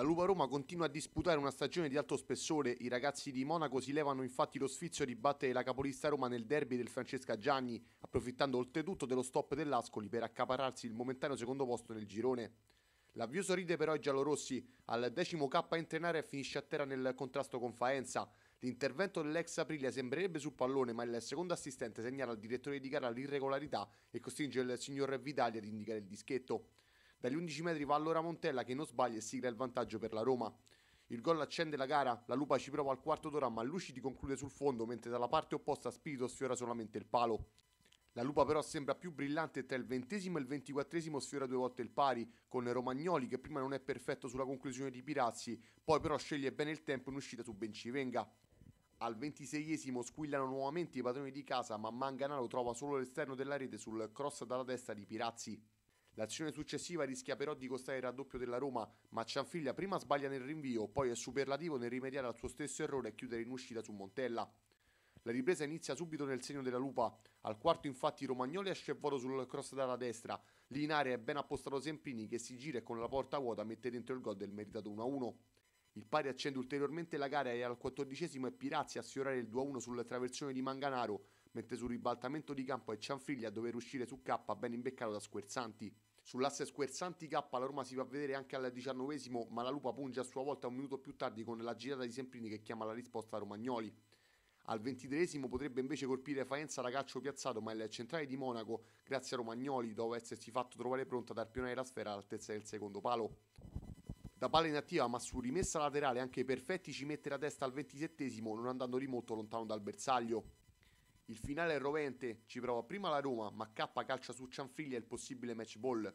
La Lupa Roma continua a disputare una stagione di alto spessore, i ragazzi di Monaco si levano infatti lo sfizio di battere la capolista Roma nel derby del Francesca Gianni, approfittando oltretutto dello stop dell'Ascoli per accaparrarsi il momentaneo secondo posto nel girone. L'avvio sorride però ai giallorossi, al decimo K a entrenare finisce a terra nel contrasto con Faenza. L'intervento dell'ex Aprilia sembrerebbe sul pallone, ma il secondo assistente segnala al direttore di gara l'irregolarità e costringe il signor Vitali ad indicare il dischetto. Dagli 11 metri va allora Montella che non sbaglia e sigla il vantaggio per la Roma. Il gol accende la gara, la Lupa ci prova al quarto d'ora ma Lucidi conclude sul fondo mentre dalla parte opposta Spirito sfiora solamente il palo. La Lupa però sembra più brillante tra il ventesimo e il ventiquattresimo sfiora due volte il pari, con Romagnoli che prima non è perfetto sulla conclusione di Pirazzi, poi però sceglie bene il tempo in uscita su Bencivenga. Al ventiseiesimo squillano nuovamente i padroni di casa ma Manganaro trova solo l'esterno della rete sul cross dalla testa di Pirazzi. L'azione successiva rischia però di costare il raddoppio della Roma, ma Cianfiglia prima sbaglia nel rinvio, poi è superlativo nel rimediare al suo stesso errore e chiudere in uscita su Montella. La ripresa inizia subito nel segno della lupa. Al quarto, infatti, Romagnoli esce volo sul cross dalla destra. Lì in area è ben appostato Sempini che si gira e con la porta vuota mette dentro il gol del meritato 1-1. Il pari accende ulteriormente la gara e al quattordicesimo è Pirazzi a sfiorare il 2-1 sulla traversione di Manganaro, mentre sul ribaltamento di campo è Cianfiglia a dover uscire su K ben imbeccato da Squerzanti. Sull'asse squerzanti K la Roma si fa vedere anche al diciannovesimo, ma la Lupa punge a sua volta un minuto più tardi con la girata di Semprini che chiama la risposta a Romagnoli. Al ventitreesimo potrebbe invece colpire Faenza da calcio piazzato, ma il centrale di Monaco, grazie a Romagnoli, dopo essersi fatto trovare pronto ad arpionare la sfera all'altezza del secondo palo. Da palla inattiva ma su rimessa laterale anche Perfetti ci mette la testa al ventisettesimo non andando di molto lontano dal bersaglio. Il finale è rovente, ci prova prima la Roma, ma K calcia su Cianfriglia il possibile match ball.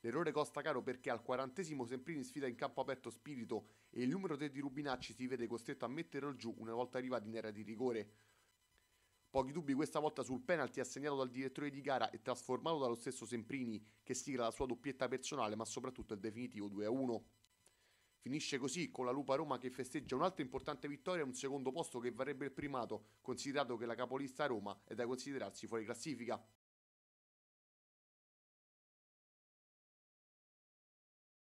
L'errore costa caro perché al quarantesimo Semprini sfida in campo aperto Spirito e il numero 3 di Rubinacci si vede costretto a metterlo giù una volta arrivati in area di rigore. Pochi dubbi questa volta sul penalty assegnato dal direttore di gara e trasformato dallo stesso Semprini che sigla la sua doppietta personale ma soprattutto il definitivo 2-1. Finisce così con la Lupa Roma che festeggia un'altra importante vittoria e un secondo posto che varrebbe il primato, considerato che la capolista Roma è da considerarsi fuori classifica.